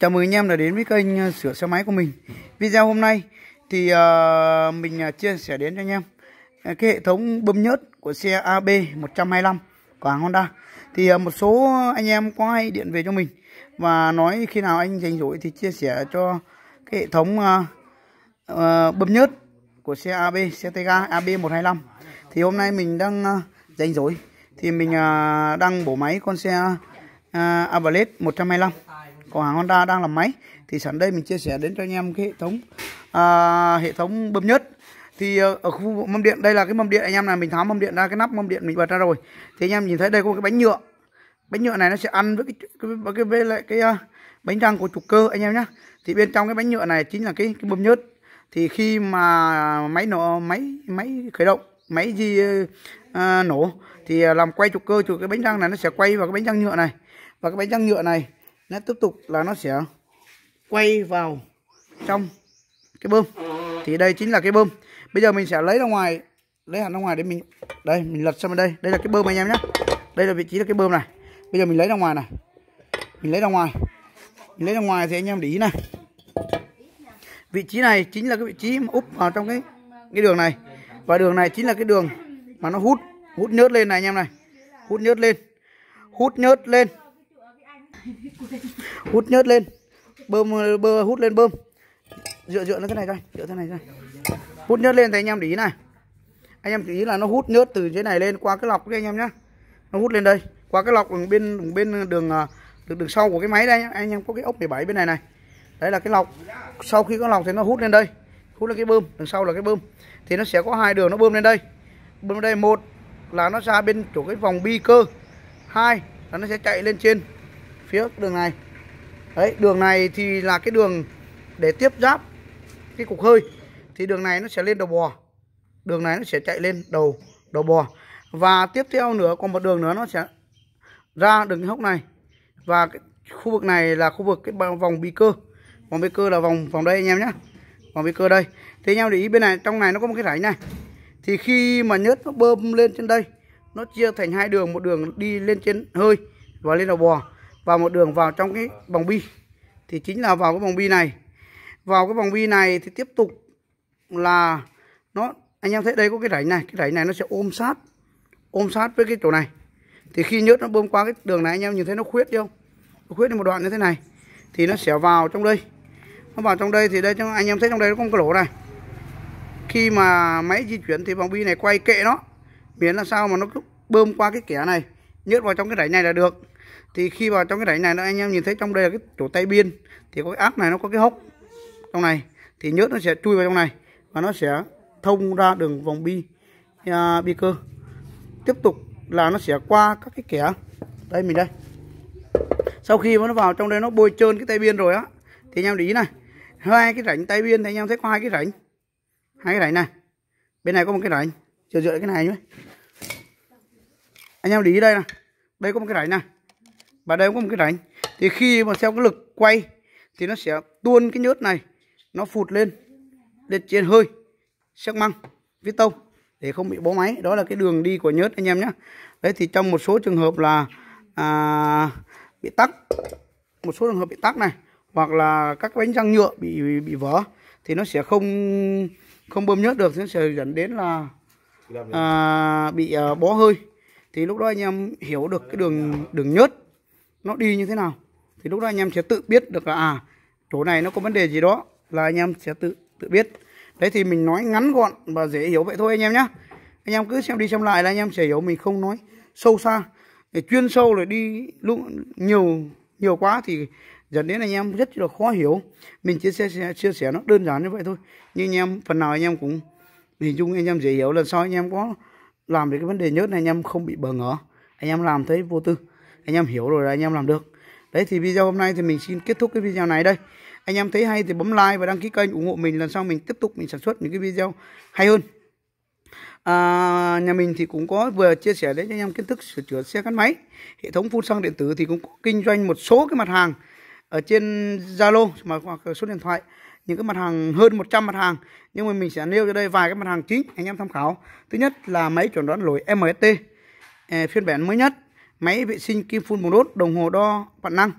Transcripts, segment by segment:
Chào mừng anh em đã đến với kênh ờ, sửa xe máy của mình Video hôm nay thì uh, mình ờ, chia sẻ đến cho anh em Cái hệ thống bơm nhớt của xe AB125 của hàng Honda Thì uh, một số anh em có hay điện về cho mình Và nói khi nào anh rảnh rỗi thì chia sẻ cho cái hệ thống uh, uh, bơm nhớt của xe AB, xe TK AB125 Thì hôm nay mình đang uh, rỗi Thì mình uh, đang bổ máy con xe uh, Avalet 125 của hãng Honda đang làm máy thì sẵn đây mình chia sẻ đến cho anh em cái hệ thống à, hệ thống bơm nhất thì ờ, ở khu mâm điện đây là cái mâm điện anh em này mình tháo mâm điện ra cái nắp mâm điện mình bật ra rồi thì anh em nhìn thấy đây có cái bánh nhựa bánh nhựa này nó sẽ ăn với cái cái cái, với lại cái, cái ờ, bánh răng của trục cơ anh em nhé thì bên trong cái bánh nhựa này chính là cái, cái bơm nhớt thì khi mà máy nổ máy máy khởi động máy gì à, ờ, nổ thì làm quay trục cơ trục cái bánh răng này nó sẽ quay vào cái bánh răng nhựa này và cái bánh răng nhựa này nó tiếp tục là nó sẽ quay vào trong cái bơm thì đây chính là cái bơm bây giờ mình sẽ lấy ra ngoài lấy hẳn ra ngoài để mình đây mình lật sang bên đây đây là cái bơm anh em nhé đây là vị trí là cái bơm này bây giờ mình lấy ra ngoài này mình lấy ra ngoài mình lấy ra ngoài thì anh em để ý này vị trí này chính là cái vị trí mà úp vào trong cái cái đường này và đường này chính là cái đường mà nó hút hút nhớt lên này anh em này hút nhớt lên hút nhớt lên hút nhớt lên bơm bơ hút lên bơm dựa dựa nó thế này coi dựa thế này coi hút nhớt lên thì anh em để ý này anh em để ý là nó hút nhớt từ dưới này lên qua cái lọc kia anh em nhá nó hút lên đây qua cái lọc bên bên đường à, đường, đường sau của cái máy đây nhá. anh em có cái ốc 17 bên này này đấy là cái lọc sau khi có lọc thì nó hút lên đây hút lên cái bơm đằng sau là cái bơm thì nó sẽ có hai đường nó bơm lên đây bơm lên đây một là nó ra bên chỗ cái vòng bi cơ hai là nó sẽ chạy lên trên phía đường này đấy đường này thì là cái đường để tiếp giáp cái cục hơi thì đường này nó sẽ lên đầu bò đường này nó sẽ chạy lên đầu đầu bò và tiếp theo nữa còn một đường nữa nó sẽ ra đường hốc này và cái khu vực này là khu vực cái vòng bi cơ vòng bi cơ là vòng vòng đây anh em nhé vòng bi cơ đây thế nhau để ý bên này trong này nó có một cái rãnh này thì khi mà nhớt nó bơm lên trên đây nó chia thành hai đường một đường đi lên trên hơi và lên đầu bò và một đường vào trong cái vòng bi thì chính là vào cái vòng bi này vào cái vòng bi này thì tiếp tục là nó anh em thấy đây có cái rãnh này cái rãnh này nó sẽ ôm sát ôm sát với cái chỗ này thì khi nhớt nó bơm qua cái đường này anh em nhìn thấy nó khuyết không nó khuyết đi một đoạn như thế này thì nó sẽ vào trong đây nó vào trong đây thì đây anh em thấy trong đây nó có một cái lỗ này khi mà máy di chuyển thì vòng bi này quay kệ nó miễn là sao mà nó cứ bơm qua cái kẻ này nhớt vào trong cái rãnh này là được thì khi vào trong cái rãnh này nó anh em nhìn thấy trong đây là cái chỗ tay biên thì có cái áp này nó có cái hốc trong này thì nhớt nó sẽ chui vào trong này và nó sẽ thông ra đường vòng bi uh, bi cơ tiếp tục là nó sẽ qua các cái kẻ đây mình đây sau khi nó vào trong đây nó bôi trơn cái tay biên rồi á thì anh em để ý này hai cái rãnh tay biên thì anh em thấy có hai cái rãnh hai cái rãnh này bên này có một cái rãnh chờ dựa cái này nhé anh em để ý đây này đây có một cái rãnh này và đây cũng có một cái rãnh thì khi mà theo cái lực quay thì nó sẽ tuôn cái nhớt này nó phụt lên lên trên hơi sắc măng phía tông để không bị bó máy đó là cái đường đi của nhớt anh em nhé đấy thì trong một số trường hợp là à, bị tắc một số trường hợp bị tắc này hoặc là các bánh răng nhựa bị bị, bị vỡ thì nó sẽ không không bơm nhớt được nó sẽ dẫn đến là à, bị à, bó hơi thì lúc đó anh em hiểu được cái đường đường nhớt nó đi như thế nào thì lúc đó anh em sẽ tự biết được là à chỗ này nó có vấn đề gì đó là anh em sẽ tự tự biết đấy thì mình nói ngắn gọn và dễ hiểu vậy thôi anh em nhé anh em cứ xem đi xem lại là anh em sẽ hiểu mình không nói sâu xa để chuyên sâu rồi đi lúc nhiều nhiều quá thì dẫn đến anh em rất là khó hiểu mình chia sẻ chia sẻ nó đơn giản như vậy thôi nhưng anh em phần nào anh em cũng hình dung anh em dễ hiểu lần sau anh em có làm được cái vấn đề nhớt này anh em không bị bờ ngỡ anh em làm thấy vô tư anh em hiểu rồi là anh em làm được đấy thì video hôm nay thì mình xin kết thúc cái video này đây anh em thấy hay thì bấm like và đăng ký kênh ủng hộ mình lần sau mình tiếp tục mình sản xuất những cái video hay hơn à, nhà mình thì cũng có vừa chia sẻ đến anh em kiến thức sửa chữa xe gắn máy hệ thống phun xăng điện tử thì cũng có kinh doanh một số cái mặt hàng ở trên zalo mà hoặc số điện thoại những cái mặt hàng hơn 100 mặt hàng nhưng mà mình sẽ nêu cho đây vài cái mặt hàng chính anh em tham khảo thứ nhất là máy chuẩn đoán lỗi MST e à, phiên bản mới nhất máy vệ sinh kim phun bùng đốt, đồng hồ đo vạn năng,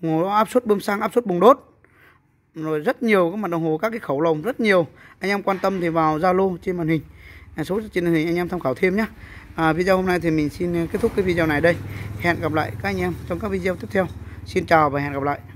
đồng hồ đo áp suất bơm xăng, áp suất bùng đốt. Rồi rất nhiều các mặt đồng hồ, các cái khẩu lồng rất nhiều. Anh em quan tâm thì vào Zalo trên màn hình. À, số trên màn hình anh em tham khảo thêm nhé. À, video hôm nay thì mình xin kết thúc cái video này đây. Hẹn gặp lại các anh em trong các video tiếp theo. Xin chào và hẹn gặp lại.